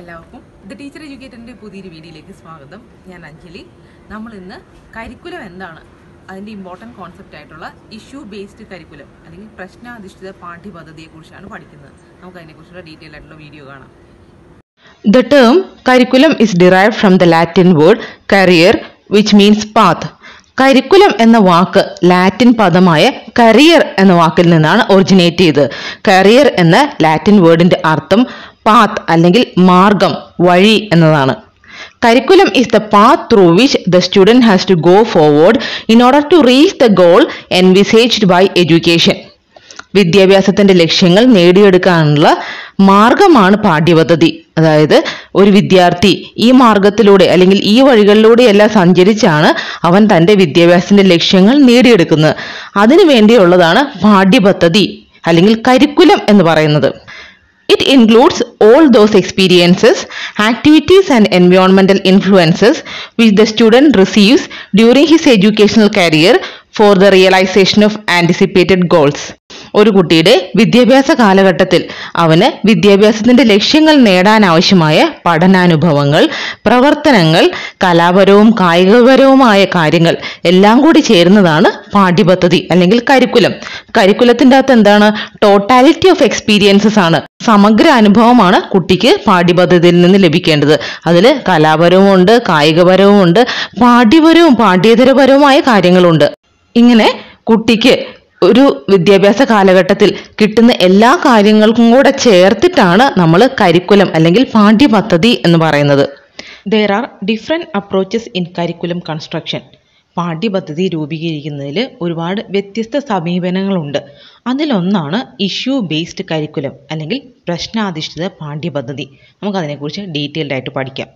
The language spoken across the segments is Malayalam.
എല്ലാവർക്കും ദ ടീച്ചർ എഡ്യൂക്കേറ്ററിൻ്റെ പുതിയൊരു വീഡിയോയിലേക്ക് സ്വാഗതം ഞാൻ അഞ്ജലി നമ്മൾ ഇന്ന് കരിക്കുലം എന്താണ് അതിൻ്റെ ഇമ്പോർട്ടൻറ്റ് കോൺസെപ്റ്റ് ആയിട്ടുള്ള ഇഷ്യൂ ബേസ്ഡ് കരിക്കുലം അല്ലെങ്കിൽ പ്രശ്നാധിഷ്ഠിത പാഠ്യപദ്ധതിയെക്കുറിച്ചാണ് പഠിക്കുന്നത് നമുക്ക് അതിനെക്കുറിച്ചുള്ള ഡീറ്റെയിൽ ആയിട്ടുള്ള വീഡിയോ കാണാം the term curriculum is derive from the Latin word career which means path curriculum എന്ന വാക്ക് ലാറ്റിൻ പദമായ കരിയർ എന്ന വാക്കിൽ നിന്നാണ് ഒറിജിനേറ്റ് ചെയ്തത് കരിയർ എന്ന ലാറ്റിൻ വേർഡിന്റെ അർത്ഥം പാത്ത് അല്ലെങ്കിൽ മാർഗം വഴി എന്നതാണ് curriculum is the path through which the student has to go forward in order to reach the goal envisaged by education വിദ്യാഭ്യാസത്തിന്റെ ലക്ഷ്യങ്ങൾ നേടിയെടുക്കാനുള്ള മാർഗമാണ് പാഠ്യപദ്ധതി അതായത് ഒരു വിദ്യാർത്ഥി ഈ മാർഗത്തിലൂടെ അല്ലെങ്കിൽ ഈ വഴികളിലൂടെയെല്ലാം സഞ്ചരിച്ചാണ് അവൻ തൻ്റെ വിദ്യാഭ്യാസത്തിന്റെ ലക്ഷ്യങ്ങൾ നേടിയെടുക്കുന്നത് അതിനു വേണ്ടിയുള്ളതാണ് പാഠ്യപദ്ധതി അല്ലെങ്കിൽ കരിക്കുലം എന്ന് പറയുന്നത് It includes all those experiences, activities and environmental influences which the student receives during his educational career for the realization of anticipated goals. ഒരു കുട്ടിയുടെ വിദ്യാഭ്യാസ കാലഘട്ടത്തിൽ അവന് വിദ്യാഭ്യാസത്തിന്റെ ലക്ഷ്യങ്ങൾ നേടാൻ ആവശ്യമായ പഠനാനുഭവങ്ങൾ പ്രവർത്തനങ്ങൾ കലാപരവും കായികപരവുമായ കാര്യങ്ങൾ എല്ലാം കൂടി ചേരുന്നതാണ് പാഠ്യപദ്ധതി അല്ലെങ്കിൽ കരിക്കുലം കരിക്കുലത്തിൻ്റെ അകത്ത് എന്താണ് ടോട്ടാലിറ്റി ഓഫ് എക്സ്പീരിയൻസസ് ആണ് സമഗ്ര അനുഭവമാണ് കുട്ടിക്ക് പാഠ്യപദ്ധതിയിൽ നിന്ന് ലഭിക്കേണ്ടത് അതിൽ കലാപരവുമുണ്ട് കായികപരവുമുണ്ട് പാഠ്യപരവും പാഠ്യേതരപരവുമായ കാര്യങ്ങളുണ്ട് ഇങ്ങനെ കുട്ടിക്ക് ഒരു വിദ്യാഭ്യാസ കാലഘട്ടത്തിൽ കിട്ടുന്ന എല്ലാ കാര്യങ്ങൾക്കും കൂടെ ചേർത്തിട്ടാണ് നമ്മൾ കരിക്കുലം അല്ലെങ്കിൽ പാഠ്യപദ്ധതി എന്ന് പറയുന്നത് there are different approaches in curriculum construction പാഠ്യപദ്ധതി രൂപീകരിക്കുന്നതിൽ ഒരുപാട് വ്യത്യസ്ത സമീപനങ്ങളുണ്ട് അതിലൊന്നാണ് ഇഷ്യൂ ബേസ്ഡ് കരിക്കുലം അല്ലെങ്കിൽ പ്രശ്നാധിഷ്ഠിത പാഠ്യപദ്ധതി നമുക്കതിനെക്കുറിച്ച് ഡീറ്റെയിൽഡ് ആയിട്ട് പഠിക്കാം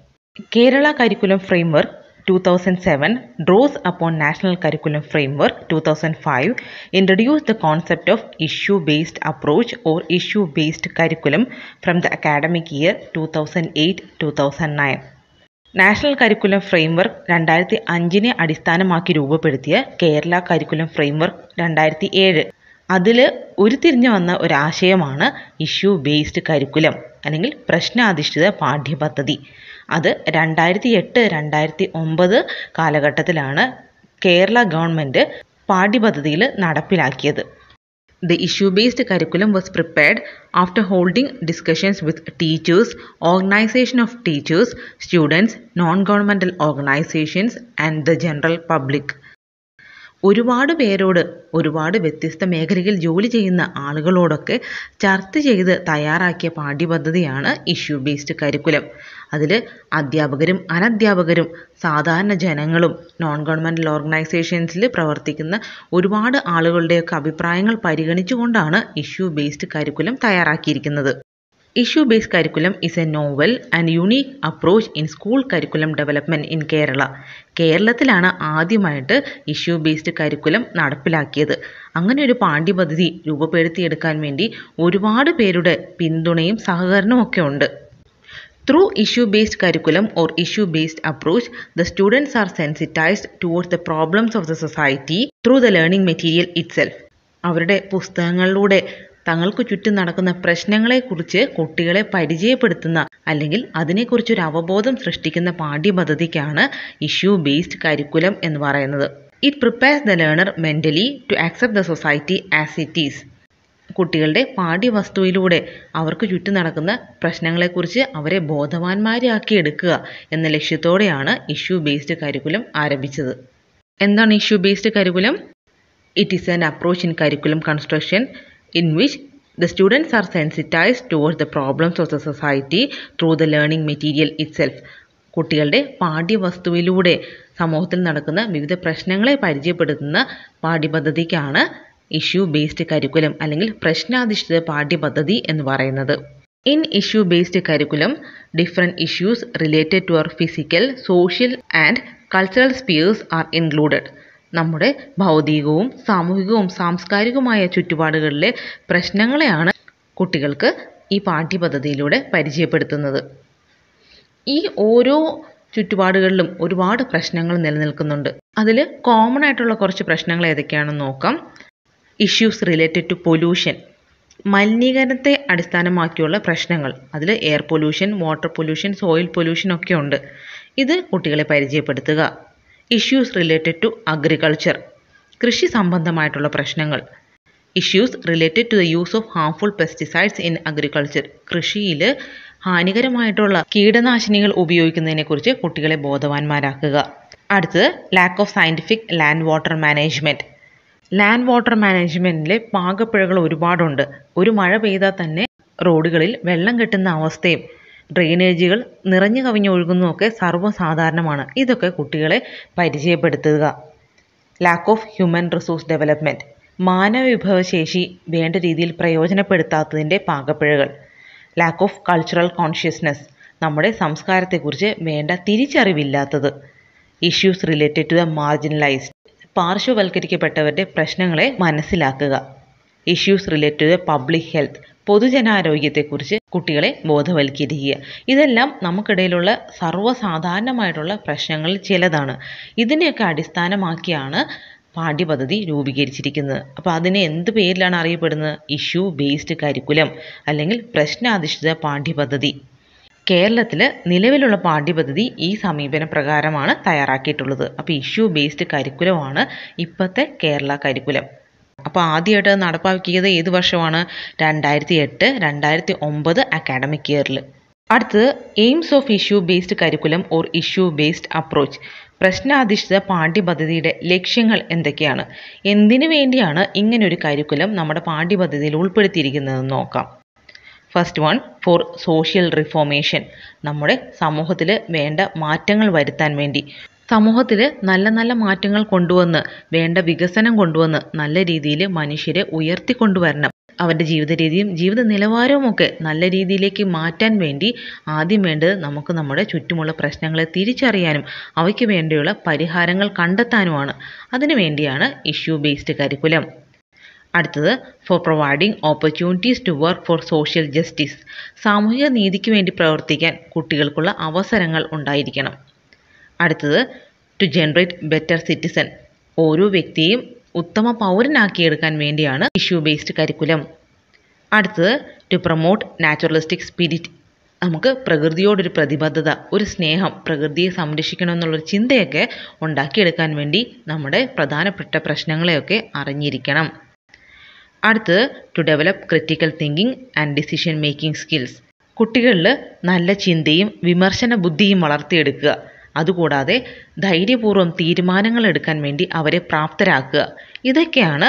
Kerala curriculum framework 2007 draws upon National Curriculum Framework 2005 introduced the concept of issue-based approach or issue-based curriculum from the academic year 2008-2009. National curriculum framework രണ്ടായിരത്തി അഞ്ചിനെ അടിസ്ഥാനമാക്കി രൂപപ്പെടുത്തിയ കേരള കരിക്കുലം ഫ്രെയിംവർക്ക് രണ്ടായിരത്തി ഏഴ് അതിൽ ഉരുത്തിരിഞ്ഞു വന്ന ഒരാശയമാണ് ഇഷ്യൂ ബേസ്ഡ് കരിക്കുലം അല്ലെങ്കിൽ പ്രശ്നാധിഷ്ഠിത പാഠ്യപദ്ധതി അത് രണ്ടായിരത്തി എട്ട് രണ്ടായിരത്തി ഒമ്പത് കാലഘട്ടത്തിലാണ് കേരള ഗവൺമെൻറ് പാഠ്യപദ്ധതിയിൽ നടപ്പിലാക്കിയത് the issue based curriculum was prepared after holding discussions with teachers organisation of teachers students non governmental organisations and the general public ഒരുപാട് പേരോട് ഒരുപാട് വ്യത്യസ്ത മേഖലയിൽ ജോലി ചെയ്യുന്ന ആളുകളോടൊക്കെ ചർച്ച ചെയ്ത് തയ്യാറാക്കിയ പാഠ്യപദ്ധതിയാണ് ഇഷ്യൂ ബേസ്ഡ് കരിക്കുലം അതിൽ അധ്യാപകരും അനധ്യാപകരും സാധാരണ ജനങ്ങളും നോൺ ഗവൺമെൻറ് ഓർഗനൈസേഷൻസിൽ പ്രവർത്തിക്കുന്ന ഒരുപാട് ആളുകളുടെയൊക്കെ അഭിപ്രായങ്ങൾ പരിഗണിച്ചുകൊണ്ടാണ് ഇഷ്യൂ ബേസ്ഡ് കരിക്കുലം തയ്യാറാക്കിയിരിക്കുന്നത് Issue based curriculum is a novel and unique approach in school curriculum development in Kerala. കേരളത്തിലാണ് ആദ്യമായിട്ട് ഇഷ്യൂ ബേസ്ഡ് കരിക്കുലം നടപ്പിലാക്കിയത് അങ്ങനെ ഒരു പാണ്ഡ്യ പദ്ധതി രൂപപ്പെടുത്തിയെടുക്കാൻ വേണ്ടി ഒരുപാട് പേരുടെ പിന്തുണയും സഹകരണവും ഒക്കെ ഉണ്ട് Through issue-based curriculum or issue-based approach, the students are sensitized towards the problems of the society through the learning material itself. അവരുടെ പുസ്തകങ്ങളിലൂടെ തങ്ങൾക്ക് ചുറ്റും നടക്കുന്ന പ്രശ്നങ്ങളെക്കുറിച്ച് കുട്ടികളെ പരിചയപ്പെടുത്തുന്ന അല്ലെങ്കിൽ അതിനെക്കുറിച്ചൊരു അവബോധം സൃഷ്ടിക്കുന്ന പാഠ്യപദ്ധതിക്കാണ് ഇഷ്യൂ ബേസ്ഡ് കരിക്കുലം എന്ന് പറയുന്നത് it prepares the learner mentally to accept the society as it is കുട്ടികളുടെ പാഠ്യവസ്തുവിലൂടെ അവർക്ക് ചുറ്റും നടക്കുന്ന പ്രശ്നങ്ങളെക്കുറിച്ച് അവരെ ബോധവാന്മാരാക്കി എടുക്കുക എന്ന ലക്ഷ്യത്തോടെയാണ് ഇഷ്യൂ ബേസ്ഡ് കരിക്കുലം ആരംഭിച്ചത് എന്താണ് issue based curriculum it is an approach in curriculum construction in which the students are sensitized towards the problems of the society through the learning material itself. കുട്ടികളുടെ പാഠ്യവസ്തുവിലൂടെ സമൂഹത്തിൽ നടക്കുന്ന വിവിധ പ്രശ്നങ്ങളെ പരിചയപ്പെടുത്തുന്ന പാഠ്യപദ്ധതിക്കാണ് ഇഷ്യൂ ബേസ്ഡ് കരിക്കുലം അല്ലെങ്കിൽ പ്രശ്നാധിഷ്ഠിത പാഠ്യപദ്ധതി എന്ന് പറയുന്നത് in issue based curriculum different issues related to our physical social and cultural spheres are included നമ്മുടെ ഭൗതികവും സാമൂഹികവും സാംസ്കാരികവുമായ ചുറ്റുപാടുകളിലെ പ്രശ്നങ്ങളെയാണ് കുട്ടികൾക്ക് ഈ പാഠ്യപദ്ധതിയിലൂടെ പരിചയപ്പെടുത്തുന്നത് ഈ ഓരോ ചുറ്റുപാടുകളിലും ഒരുപാട് പ്രശ്നങ്ങൾ നിലനിൽക്കുന്നുണ്ട് അതിൽ കോമൺ ആയിട്ടുള്ള കുറച്ച് പ്രശ്നങ്ങൾ ഏതൊക്കെയാണെന്ന് നോക്കാം ഇഷ്യൂസ് റിലേറ്റഡ് ടു പൊല്യൂഷൻ മലിനീകരണത്തെ അടിസ്ഥാനമാക്കിയുള്ള പ്രശ്നങ്ങൾ അതിൽ air pollution water pollution soil pollution ഒക്കെ ഉണ്ട് ഇത് കുട്ടികളെ പരിചയപ്പെടുത്തുക ഇഷ്യൂസ് റിലേറ്റഡ് ടു അഗ്രികൾച്ചർ കൃഷി സംബന്ധമായിട്ടുള്ള പ്രശ്നങ്ങൾ issues related to the use of harmful pesticides in agriculture കൃഷിയിൽ ഹാനികരമായിട്ടുള്ള കീടനാശിനികൾ ഉപയോഗിക്കുന്നതിനെക്കുറിച്ച് കുട്ടികളെ ബോധവാന്മാരാക്കുക അടുത്തത് lack of scientific land water management land water മാനേജ്മെൻറ്റിലെ പാകപ്പിഴകൾ ഒരുപാടുണ്ട് ഒരു മഴ പെയ്താൽ തന്നെ റോഡുകളിൽ വെള്ളം കെട്ടുന്ന അവസ്ഥയും ഡ്രെയിനേജുകൾ നിറഞ്ഞു ഒഴുകുന്നതൊക്കെ സർവ്വസാധാരണമാണ് ഇതൊക്കെ കുട്ടികളെ പരിചയപ്പെടുത്തുക lack of human resource development മാനവവിഭവശേഷി വേണ്ട രീതിയിൽ പ്രയോജനപ്പെടുത്താത്തതിൻ്റെ പാകപ്പിഴകൾ ലാക്ക് ഓഫ് കൾച്ചറൽ കോൺഷ്യസ്നെസ് നമ്മുടെ സംസ്കാരത്തെക്കുറിച്ച് വേണ്ട തിരിച്ചറിവില്ലാത്തത് issues related to the marginalised പാർശ്വവൽക്കരിക്കപ്പെട്ടവരുടെ പ്രശ്നങ്ങളെ മനസ്സിലാക്കുക issues related to the public health പൊതുജനാരോഗ്യത്തെക്കുറിച്ച് കുട്ടികളെ ബോധവൽക്കരിക്കുക ഇതെല്ലാം നമുക്കിടയിലുള്ള സർവ്വസാധാരണമായിട്ടുള്ള പ്രശ്നങ്ങളിൽ ചിലതാണ് ഇതിനെയൊക്കെ അടിസ്ഥാനമാക്കിയാണ് പാഠ്യപദ്ധതി രൂപീകരിച്ചിരിക്കുന്നത് അപ്പോൾ അതിന് എന്ത് പേരിലാണ് അറിയപ്പെടുന്നത് ഇഷ്യൂ ബേസ്ഡ് കരിക്കുലം അല്ലെങ്കിൽ പ്രശ്നാധിഷ്ഠിത പാഠ്യപദ്ധതി കേരളത്തിൽ നിലവിലുള്ള പാഠ്യപദ്ധതി ഈ സമീപന പ്രകാരമാണ് തയ്യാറാക്കിയിട്ടുള്ളത് അപ്പോൾ ഇഷ്യൂ ബേസ്ഡ് കരിക്കുലമാണ് ഇപ്പോഴത്തെ കേരള കരിക്കുലം അപ്പോൾ ആദ്യമായിട്ട് നടപ്പാക്കിയത് ഏത് വർഷമാണ് രണ്ടായിരത്തി എട്ട് രണ്ടായിരത്തി ഒമ്പത് അക്കാഡമിക് ഇയറിൽ അടുത്തത് aims of issue based curriculum or issue based approach പ്രശ്നാധിഷ്ഠിത പാഠ്യപദ്ധതിയുടെ ലക്ഷ്യങ്ങൾ എന്തൊക്കെയാണ് എന്തിനു വേണ്ടിയാണ് ഇങ്ങനൊരു കരിക്കുലം നമ്മുടെ പാഠ്യപദ്ധതിയിൽ ഉൾപ്പെടുത്തിയിരിക്കുന്നതെന്ന് നോക്കാം first one for social reformation നമ്മുടെ സമൂഹത്തിൽ വേണ്ട മാറ്റങ്ങൾ വരുത്താൻ വേണ്ടി സമൂഹത്തിൽ നല്ല നല്ല മാറ്റങ്ങൾ കൊണ്ടുവന്ന് വേണ്ട വികസനം കൊണ്ടുവന്ന് നല്ല രീതിയിൽ മനുഷ്യരെ ഉയർത്തിക്കൊണ്ടുവരണം അവരുടെ ജീവിത രീതിയും ജീവിത നിലവാരവുമൊക്കെ നല്ല രീതിയിലേക്ക് മാറ്റാൻ വേണ്ടി ആദ്യം വേണ്ടത് നമുക്ക് നമ്മുടെ ചുറ്റുമുള്ള പ്രശ്നങ്ങളെ തിരിച്ചറിയാനും അവയ്ക്ക് വേണ്ടിയുള്ള പരിഹാരങ്ങൾ കണ്ടെത്താനുമാണ് അതിനു വേണ്ടിയാണ് ഇഷ്യൂ ബേസ്ഡ് കരിക്കുലം അടുത്തത് for providing opportunities to work for social justice സാമൂഹിക നീതിക്ക് വേണ്ടി പ്രവർത്തിക്കാൻ കുട്ടികൾക്കുള്ള അവസരങ്ങൾ ഉണ്ടായിരിക്കണം അടുത്തത് ടു ജനറേറ്റ് ബെറ്റർ സിറ്റിസൺ ഓരോ വ്യക്തിയും ഉത്തമ പൗരനാക്കിയെടുക്കാൻ വേണ്ടിയാണ് ഇഷ്യൂ ബേസ്ഡ് കരിക്കുലം അടുത്തത് ടു പ്രൊമോട്ട് നാച്ചുറലിസ്റ്റിക് സ്പിരിറ്റ് നമുക്ക് പ്രകൃതിയോടൊരു പ്രതിബദ്ധത ഒരു സ്നേഹം പ്രകൃതിയെ സംരക്ഷിക്കണം ചിന്തയൊക്കെ ഉണ്ടാക്കിയെടുക്കാൻ വേണ്ടി നമ്മുടെ പ്രധാനപ്പെട്ട പ്രശ്നങ്ങളെയൊക്കെ അറിഞ്ഞിരിക്കണം അടുത്തത് to develop critical thinking and decision making skills കുട്ടികളിൽ നല്ല ചിന്തയും വിമർശന ബുദ്ധിയും വളർത്തിയെടുക്കുക അതുകൂടാതെ ധൈര്യപൂർവ്വം തീരുമാനങ്ങൾ എടുക്കാൻ വേണ്ടി അവരെ പ്രാപ്തരാക്കുക ഇതൊക്കെയാണ്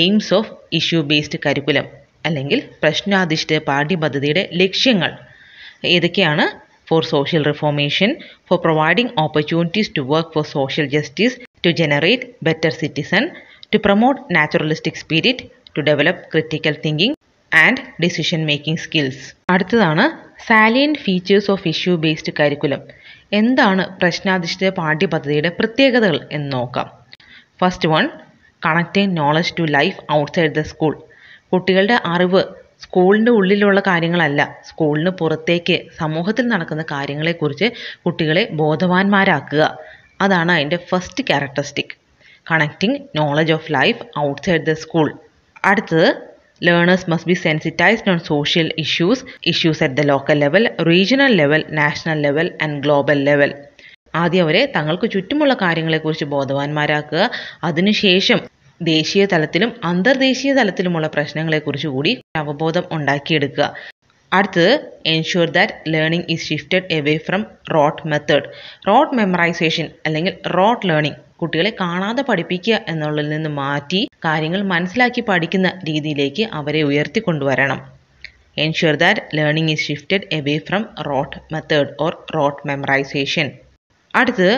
aims of issue based curriculum അല്ലെങ്കിൽ പ്രശ്നാധിഷ്ഠിത പാഠ്യപദ്ധതിയുടെ ലക്ഷ്യങ്ങൾ ഏതൊക്കെയാണ് for social reformation for providing opportunities to work for social justice to generate better citizen to promote naturalistic spirit to develop critical thinking and decision making skills അടുത്തതാണ് salient features of issue based curriculum എന്താണ് പ്രശ്നാധിഷ്ഠിത പാഠ്യപദ്ധതിയുടെ പ്രത്യേകതകൾ എന്ന് നോക്കാം first one connecting knowledge to life outside the school കുട്ടികളുടെ അറിവ് സ്കൂളിൻ്റെ ഉള്ളിലുള്ള കാര്യങ്ങളല്ല സ്കൂളിന് പുറത്തേക്ക് സമൂഹത്തിൽ നടക്കുന്ന കാര്യങ്ങളെക്കുറിച്ച് കുട്ടികളെ ബോധവാന്മാരാക്കുക അതാണ് അതിൻ്റെ first characteristic connecting knowledge of life outside the school അടുത്തത് learners must be sensitised on social issues issues at the local level regional level national level and global level ആദ്യം അവരെ തങ്ങൾക്ക് ചുറ്റുമുള്ള കാര്യങ്ങളെക്കുറിച്ച് ബോധവാന്മാരാക്കുക അതിനുശേഷം ദേശീയ തലത്തിലും അന്തർദേശീയ തലത്തിലുമുള്ള പ്രശ്നങ്ങളെക്കുറിച്ച് കൂടി അവബോധം ഉണ്ടാക്കിയെടുക്കുക അടുത്തത് ensure that learning is shifted away from rote method rote memorisation അല്ലെങ്കിൽ റോട്ട് ലേണിംഗ് കുട്ടികളെ കാണാതെ പഠിപ്പിക്കുക എന്നുള്ളതിൽ നിന്ന് മാറ്റി കാര്യങ്ങൾ മനസ്സിലാക്കി പഠിക്കുന്ന രീതിയിലേക്ക് അവരെ ഉയർത്തിക്കൊണ്ടുവരണം ensure that learning is shifted away from rote method or rote memorisation അടുത്തത്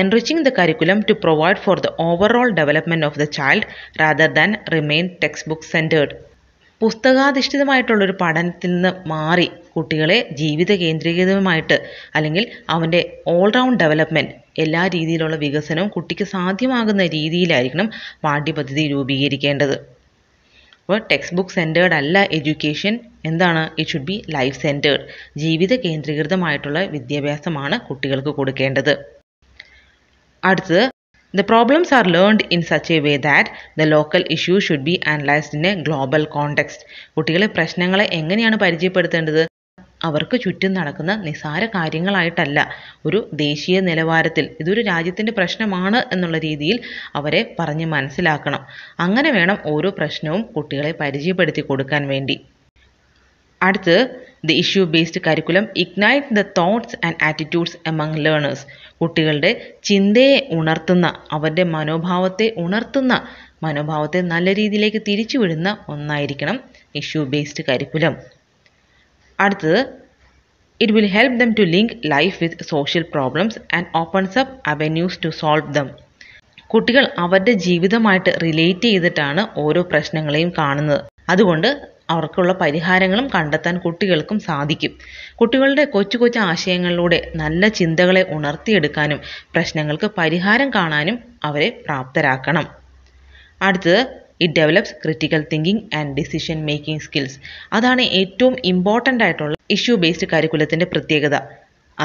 enriching the curriculum to provide for the overall development of the child rather than remain text book centred പുസ്തകാധിഷ്ഠിതമായിട്ടുള്ളൊരു പഠനത്തിൽ നിന്ന് മാറി കുട്ടികളെ ജീവിത കേന്ദ്രീകൃതമായിട്ട് അല്ലെങ്കിൽ അവൻ്റെ ഓൾറൗണ്ട് ഡെവലപ്മെൻറ്റ് എല്ലാ രീതിയിലുള്ള വികസനവും കുട്ടിക്ക് സാധ്യമാകുന്ന രീതിയിലായിരിക്കണം പാഠ്യപദ്ധതി രൂപീകരിക്കേണ്ടത് അപ്പോൾ ടെക്സ്റ്റ് ബുക്ക് സെൻറ്റേർഡ് അല്ല എഡ്യൂക്കേഷൻ എന്താണ് it should be life centred ജീവിത കേന്ദ്രീകൃതമായിട്ടുള്ള വിദ്യാഭ്യാസമാണ് കുട്ടികൾക്ക് കൊടുക്കേണ്ടത് അടുത്തത് the problems are learned in such a way that the local issue should be analysed in a global context കുട്ടികളെ പ്രശ്നങ്ങളെ എങ്ങനെയാണ് പരിചയപ്പെടുത്തേണ്ടത് അവർക്ക് ചുറ്റും നടക്കുന്ന നിസാര കാര്യങ്ങളായിട്ടല്ല ഒരു ദേശീയ നിലവാരത്തിൽ ഇതൊരു രാജ്യത്തിൻ്റെ പ്രശ്നമാണ് എന്നുള്ള രീതിയിൽ അവരെ പറഞ്ഞ് മനസ്സിലാക്കണം അങ്ങനെ വേണം ഓരോ പ്രശ്നവും കുട്ടികളെ പരിചയപ്പെടുത്തി കൊടുക്കാൻ വേണ്ടി അടുത്ത് the issue based curriculum ignite the thoughts and attitudes among learners കുട്ടികളുടെ ചിന്തയെ ഉണർത്തുന്ന അവരുടെ മനോഭാവത്തെ ഉണർത്തുന്ന മനോഭാവത്തെ നല്ല രീതിയിലേക്ക് തിരിച്ചുവിടുന്ന ഒന്നായിരിക്കണം ഇഷ്യൂ ബേസ്ഡ് കരിക്കുലം അടുത്തത് it will help them to link life with social problems and opens up avenues to solve them കുട്ടികൾ അവരുടെ ജീവിതമായിട്ട് റിലേറ്റ് ചെയ്തിട്ടാണ് ഓരോ പ്രശ്നങ്ങളെയും കാണുന്നത് അതുകൊണ്ട് അവർക്കുള്ള പരിഹാരങ്ങളും കണ്ടെത്താൻ കുട്ടികൾക്കും സാധിക്കും കുട്ടികളുടെ കൊച്ചു കൊച്ചു ആശയങ്ങളിലൂടെ നല്ല ചിന്തകളെ ഉണർത്തിയെടുക്കാനും പ്രശ്നങ്ങൾക്ക് പരിഹാരം കാണാനും അവരെ പ്രാപ്തരാക്കണം അടുത്തത് it develops critical thinking and decision making skills അതാണ് ഏറ്റവും ഇമ്പോർട്ടൻ്റ് ആയിട്ടുള്ള ഇഷ്യൂ ബേസ്ഡ് കരിക്കുലത്തിൻ്റെ പ്രത്യേകത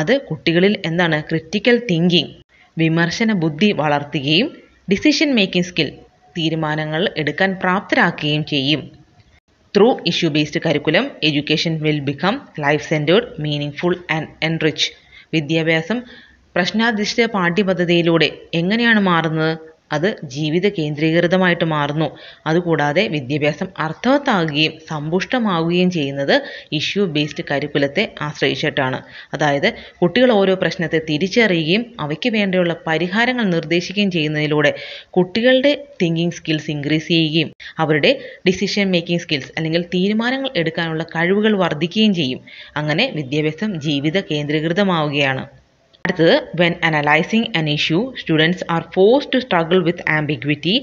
അത് കുട്ടികളിൽ എന്താണ് ക്രിറ്റിക്കൽ തിങ്കിങ് വിമർശന ബുദ്ധി വളർത്തുകയും ഡിസിഷൻ മേക്കിംഗ് സ്കിൽ തീരുമാനങ്ങൾ എടുക്കാൻ പ്രാപ്തരാക്കുകയും ചെയ്യും through issue based curriculum education will become life centred meaningful and enrich വിദ്യാഭ്യാസം പ്രശ്നാധിഷ്ഠിത പാഠ്യപദ്ധതിയിലൂടെ എങ്ങനെയാണ് മാറുന്നത് അത് ജീവിത കേന്ദ്രീകൃതമായിട്ട് മാറുന്നു അതുകൂടാതെ വിദ്യാഭ്യാസം അർത്ഥവത്താകുകയും സമ്പുഷ്ടമാവുകയും ചെയ്യുന്നത് ഇഷ്യൂ ബേസ്ഡ് കരിക്കുലത്തെ ആശ്രയിച്ചിട്ടാണ് അതായത് കുട്ടികൾ ഓരോ പ്രശ്നത്തെ തിരിച്ചറിയുകയും അവയ്ക്ക് വേണ്ടിയുള്ള പരിഹാരങ്ങൾ നിർദ്ദേശിക്കുകയും ചെയ്യുന്നതിലൂടെ കുട്ടികളുടെ തിങ്കിങ് സ്കിൽസ് ഇൻക്രീസ് ചെയ്യുകയും അവരുടെ ഡിസിഷൻ മേക്കിംഗ് സ്കിൽസ് അല്ലെങ്കിൽ തീരുമാനങ്ങൾ എടുക്കാനുള്ള കഴിവുകൾ വർദ്ധിക്കുകയും ചെയ്യും അങ്ങനെ വിദ്യാഭ്യാസം ജീവിത കേന്ദ്രീകൃതമാവുകയാണ് അടുത്തത് when analysing an issue students are force to struggle with ambiguity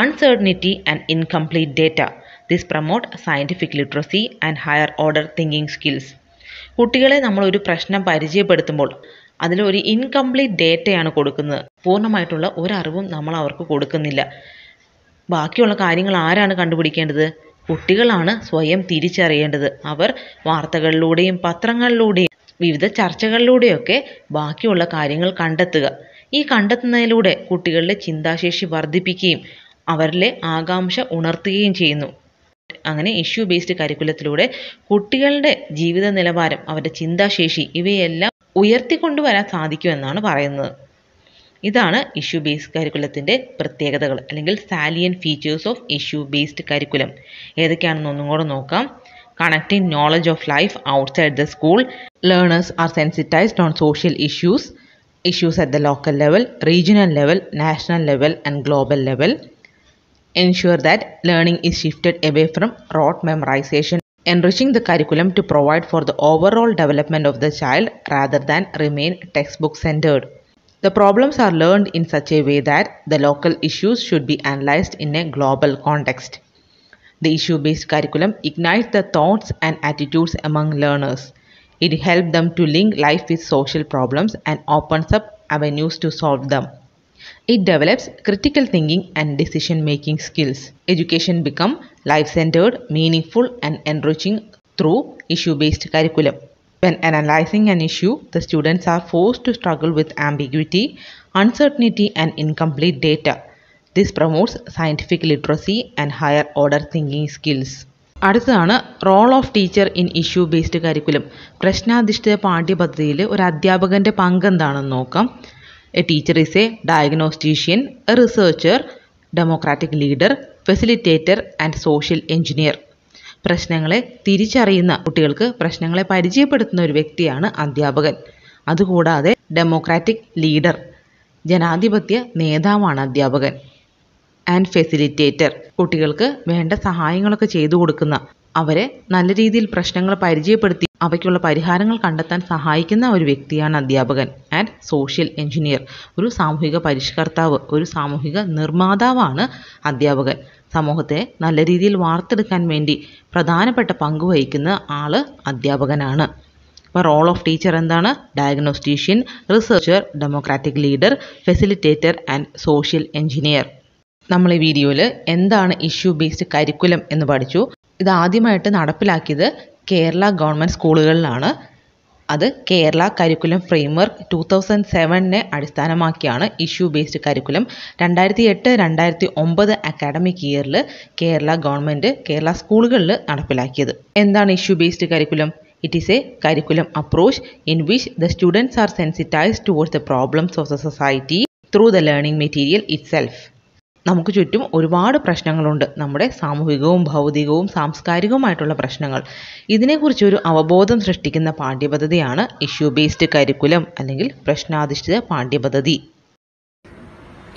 uncertainty and incomplete data this promote scientific literacy and higher order thinking skills കുട്ടികളെ നമ്മൾ ഒരു പ്രശ്നം പരിചയപ്പെടുത്തുമ്പോൾ അതിലൊരു ഇൻകംപ്ലീറ്റ് ഡേറ്റയാണ് കൊടുക്കുന്നത് പൂർണ്ണമായിട്ടുള്ള ഒരറിവും നമ്മൾ അവർക്ക് കൊടുക്കുന്നില്ല ബാക്കിയുള്ള കാര്യങ്ങൾ ആരാണ് കണ്ടുപിടിക്കേണ്ടത് കുട്ടികളാണ് സ്വയം തിരിച്ചറിയേണ്ടത് അവർ വാർത്തകളിലൂടെയും പത്രങ്ങളിലൂടെയും വിവിധ ചർച്ചകളിലൂടെയൊക്കെ ബാക്കിയുള്ള കാര്യങ്ങൾ കണ്ടെത്തുക ഈ കണ്ടെത്തുന്നതിലൂടെ കുട്ടികളുടെ ചിന്താശേഷി വർദ്ധിപ്പിക്കുകയും അവരിലെ ആകാംക്ഷ ഉണർത്തുകയും ചെയ്യുന്നു അങ്ങനെ ഇഷ്യൂ ബേസ്ഡ് കരിക്കുലത്തിലൂടെ കുട്ടികളുടെ ജീവിത നിലവാരം അവരുടെ ചിന്താശേഷി ഇവയെല്ലാം ഉയർത്തിക്കൊണ്ടുവരാൻ സാധിക്കുമെന്നാണ് പറയുന്നത് ഇതാണ് ഇഷ്യൂ ബേസ്ഡ് കരിക്കുലത്തിൻ്റെ പ്രത്യേകതകൾ അല്ലെങ്കിൽ salient features of issue based curriculum ഏതൊക്കെയാണെന്ന് ഒന്നും കൂടെ നോക്കാം connecting knowledge of life outside the school. Learners are sensitized on social issues, issues at the local level, regional level, national level, and global level. Ensure that learning is shifted away from rote memorization, enriching the curriculum to provide for the overall development of the child rather than remain textbook centered. The problems are learned in such a way that the local issues should be analyzed in a global context. The issue based curriculum ignites the thoughts and attitudes among learners. It helps them to link life with social problems and opens up avenues to solve them. It develops critical thinking and decision making skills. Education becomes life centered, meaningful, and enriching through issue based curriculum. When analyzing an issue, the students are forced to struggle with ambiguity, uncertainty, and incomplete data. This promotes scientific literacy and higher order thinking skills അടുത്തതാണ് role of teacher in issue based curriculum പ്രശ്നാധിഷ്ഠിത പാഠ്യപദ്ധതിയിൽ ഒരു അധ്യാപകൻ്റെ പങ്ക് എന്താണെന്ന് നോക്കാം a teacher is a diagnostician a researcher democratic leader facilitator and social engineer പ്രശ്നങ്ങളെ തിരിച്ചറിയുന്ന കുട്ടികൾക്ക് പ്രശ്നങ്ങളെ പരിചയപ്പെടുത്തുന്ന ഒരു വ്യക്തിയാണ് അധ്യാപകൻ അതുകൂടാതെ ഡെമോക്രാറ്റിക് ലീഡർ ജനാധിപത്യ നേതാവാണ് അധ്യാപകൻ ആൻഡ് ഫെസിലിറ്റേറ്റർ കുട്ടികൾക്ക് വേണ്ട സഹായങ്ങളൊക്കെ ചെയ്തു കൊടുക്കുന്ന അവരെ നല്ല രീതിയിൽ പ്രശ്നങ്ങൾ പരിചയപ്പെടുത്തി അവയ്ക്കുള്ള പരിഹാരങ്ങൾ കണ്ടെത്താൻ സഹായിക്കുന്ന ഒരു വ്യക്തിയാണ് അധ്യാപകൻ ആൻഡ് സോഷ്യൽ എഞ്ചിനീയർ ഒരു സാമൂഹിക പരിഷ്കർത്താവ് ഒരു സാമൂഹിക നിർമ്മാതാവാണ് അധ്യാപകൻ സമൂഹത്തെ നല്ല രീതിയിൽ വാർത്തെടുക്കാൻ വേണ്ടി പ്രധാനപ്പെട്ട പങ്ക് വഹിക്കുന്ന ആൾ അധ്യാപകനാണ് ഇപ്പോൾ റോൾ ഓഫ് ടീച്ചർ എന്താണ് diagnostician researcher democratic leader facilitator and social engineer നമ്മൾ ഈ വീഡിയോയിൽ എന്താണ് ഇഷ്യൂ ബേസ്ഡ് കരിക്കുലം എന്ന് പഠിച്ചു ഇത് ആദ്യമായിട്ട് നടപ്പിലാക്കിയത് കേരള ഗവൺമെൻറ് സ്കൂളുകളിലാണ് അത് Kerala curriculum framework two thousand സെവനിനെ അടിസ്ഥാനമാക്കിയാണ് ഇഷ്യൂ ബേസ്ഡ് കരിക്കുലം രണ്ടായിരത്തി എട്ട് രണ്ടായിരത്തി ഒമ്പത് അക്കാഡമിക് ഇയറിൽ കേരള ഗവൺമെൻറ് കേരള സ്കൂളുകളിൽ നടപ്പിലാക്കിയത് എന്താണ് issue based curriculum it is a curriculum approach in which the students are sensitised towards the problems of the society through the learning material itself നമുക്ക് ചുറ്റും ഒരുപാട് പ്രശ്നങ്ങളുണ്ട് നമ്മുടെ സാമൂഹികവും ഭൗതികവും സാംസ്കാരികവുമായിട്ടുള്ള പ്രശ്നങ്ങൾ ഇതിനെക്കുറിച്ച് ഒരു അവബോധം സൃഷ്ടിക്കുന്ന പാഠ്യപദ്ധതിയാണ് ഇഷ്യൂ ബേസ്ഡ് കരിക്കുലം അല്ലെങ്കിൽ പ്രശ്നാധിഷ്ഠിത പാഠ്യപദ്ധതി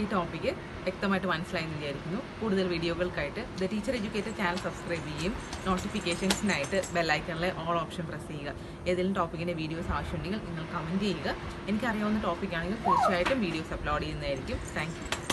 ഈ ടോപ്പിക്ക് വ്യക്തമായിട്ട് മനസ്സിലായെന്ന് വിചാരിക്കുന്നു കൂടുതൽ വീഡിയോകൾക്കായിട്ട് the teacher educator channel subscribe ചെയ്യും നോട്ടിഫിക്കേഷൻസിനായിട്ട് ബെല്ലൈക്കണിലെ ഓൾ ഓപ്ഷൻ പ്രസ് ചെയ്യുക ഏതെങ്കിലും ടോപ്പിക്കിൻ്റെ വീഡിയോസ് ആവശ്യമുണ്ടെങ്കിൽ നിങ്ങൾ കമൻറ്റ് ചെയ്യുക എനിക്കറിയാവുന്ന ടോപ്പിക്കാണെങ്കിൽ തീർച്ചയായിട്ടും വീഡിയോസ് അപ്ലോഡ് ചെയ്യുന്നതായിരിക്കും താങ്ക്